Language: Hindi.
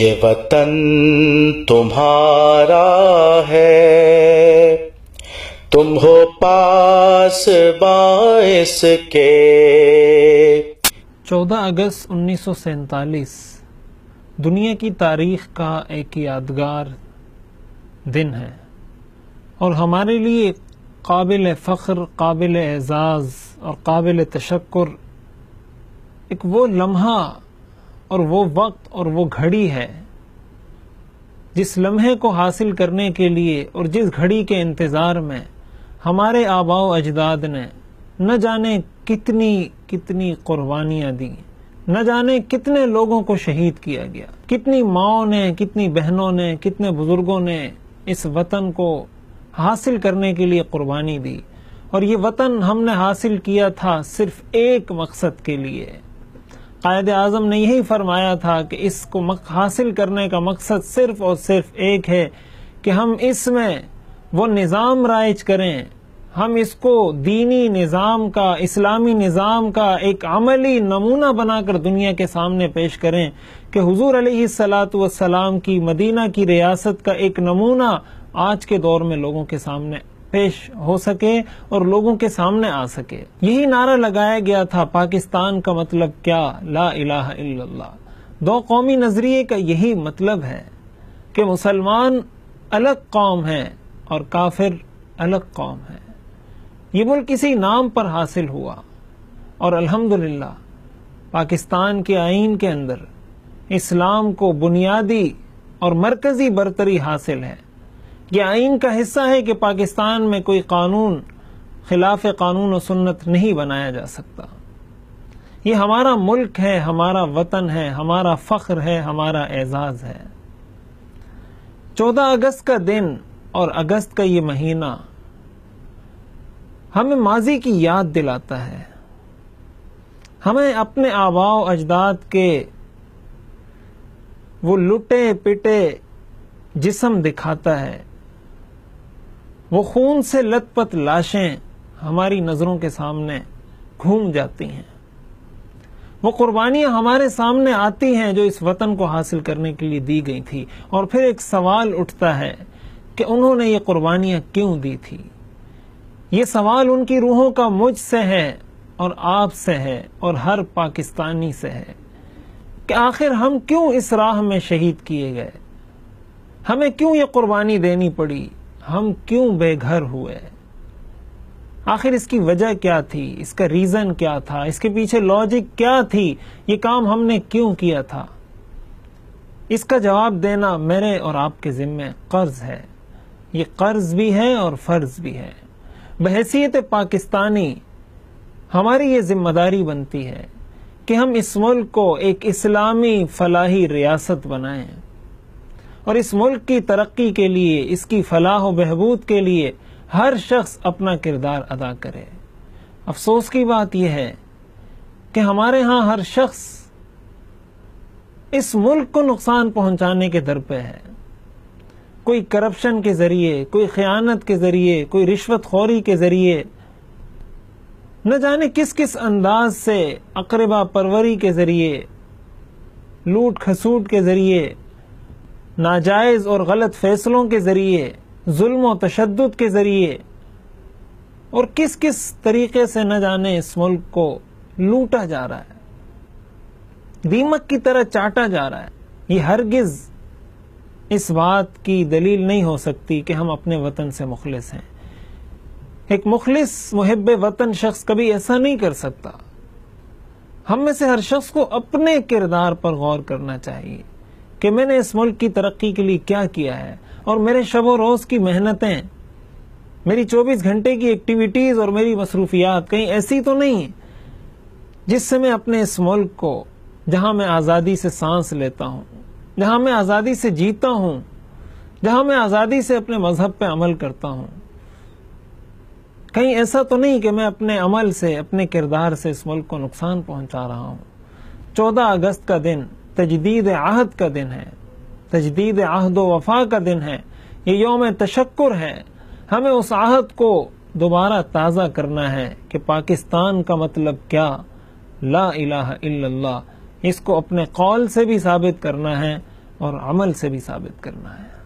ये वतन तुम्हारा है तुम हो पास बास के चौदह अगस्त उन्नीस दुनिया की तारीख का एक यादगार दिन है और हमारे लिए काबिल फ़ख्र काबिल एज़ाज़ और काबिल तशक्र एक वो लम्हा और वो वक्त और वो घड़ी है जिस लम्हे को हासिल करने के लिए और जिस घड़ी के इंतज़ार में हमारे आबाओ अजदाद ने न जाने कितनी कितनी कुर्बानियाँ दी न जाने कितने लोगों को शहीद किया गया कितनी माओ ने कितनी बहनों ने कितने बुजुर्गों ने इस वतन को हासिल करने के लिए कुर्बानी दी और ये वतन हमने हासिल किया था सिर्फ एक मकसद के लिए कायद अजम ने यही फरमाया था कि इसको हासिल करने का मकसद सिर्फ और सिर्फ एक है कि हम इसमें वो निज़ाम राइज करें हम इसको दीनी निज़ाम का इस्लामी निज़ाम का एक अमली नमूना बनाकर दुनिया के सामने पेश करें कि हजूर सलात वसलाम की मदीना की रियासत का एक नमूना आज के दौर में लोगों के सामने पेश हो सके और लोगों के सामने आ सके यही नारा लगाया गया था पाकिस्तान का मतलब क्या ला इलाहा इल्लल्लाह दो कौमी नजरिए का यही मतलब है कि मुसलमान अलग कौम है और काफिर अलग कौम है ये मुल्क इसी नाम पर हासिल हुआ और अल्हम्दुलिल्लाह पाकिस्तान के आइन के अंदर इस्लाम को बुनियादी और मरकजी बरतरी हासिल है ये आइन का हिस्सा है कि पाकिस्तान में कोई कानून खिलाफ कानून और सुन्नत नहीं बनाया जा सकता ये हमारा मुल्क है हमारा वतन है हमारा फ़ख्र है हमारा एजाज़ है चौदह अगस्त का दिन और अगस्त का ये महीना हमें माजी की याद दिलाता है हमें अपने आबाओ अजदाद के वो लुटे पिटे जिसम दिखाता है वो खून से लतपत लाशें हमारी नज़रों के सामने घूम जाती हैं वो कुर्बानियां हमारे सामने आती हैं जो इस वतन को हासिल करने के लिए दी गई थी और फिर एक सवाल उठता है कि उन्होंने ये कुर्बानियां क्यों दी थी ये सवाल उनकी रूहों का मुझ से है और आपसे है और हर पाकिस्तानी से है कि आखिर हम क्यों इस राह में शहीद किए गए हमें क्यों ये कुर्बानी देनी पड़ी हम क्यों बेघर हुए आखिर इसकी वजह क्या थी इसका रीजन क्या था इसके पीछे लॉजिक क्या थी ये काम हमने क्यों किया था इसका जवाब देना मेरे और आपके जिम्मे कर्ज है ये कर्ज भी है और फर्ज भी है बहसीत पाकिस्तानी हमारी ये जिम्मेदारी बनती है कि हम इस मुल्क को एक इस्लामी फलाही रियासत बनाएं और इस मुल्क की तरक्की के लिए इसकी फलाह बहबूद के लिए हर शख्स अपना किरदार अदा करे अफसोस की बात यह है कि हमारे यहाँ हर शख्स इस मुल्क को नुकसान पहुंचाने के दर पे है कोई करप्शन के जरिए कोई खयानत के जरिए कोई रिश्वत खोरी के जरिए न जाने किस किस अंदाज से अकरबा परवरी के जरिए लूट खसूट के जरिए नाजायज़ और गलत फैसलों के ज़रिए जुल्म तशद के ज़रिए और किस किस तरीके से न जाने इस मुल्क को लूटा जा रहा है दीमक की तरह चाटा जा रहा है ये हरगिज इस बात की दलील नहीं हो सकती कि हम अपने वतन से मुखलिस हैं एक मुखलिस मुहब वतन शख्स कभी ऐसा नहीं कर सकता हम में से हर शख्स को अपने किरदार पर गौर करना चाहिए कि मैंने इस मुल्क की तरक्की के लिए क्या किया है और मेरे शब व रोज़ की मेहनतें मेरी 24 घंटे की एक्टिविटीज़ और मेरी मसरूफियात कहीं ऐसी तो नहीं जिससे मैं अपने इस मुल्क को जहां मैं आज़ादी से सांस लेता हूं जहां मैं आज़ादी से जीता हूं जहां मैं आज़ादी से अपने मज़हब पर अमल करता हूं कहीं ऐसा तो नहीं कि मैं अपने अमल से अपने किरदार से इस मुल्क को नुकसान पहुंचा रहा हूं चौदह अगस्त का दिन तजदीद आहद का दिन है तजदीद आहद वफा का दिन है ये योम तशक्र है हमें उस आहद को दोबारा ताज़ा करना है कि पाकिस्तान का मतलब क्या ला इला इल्लल्लाह इसको अपने कौल से भी साबित करना है और अमल से भी साबित करना है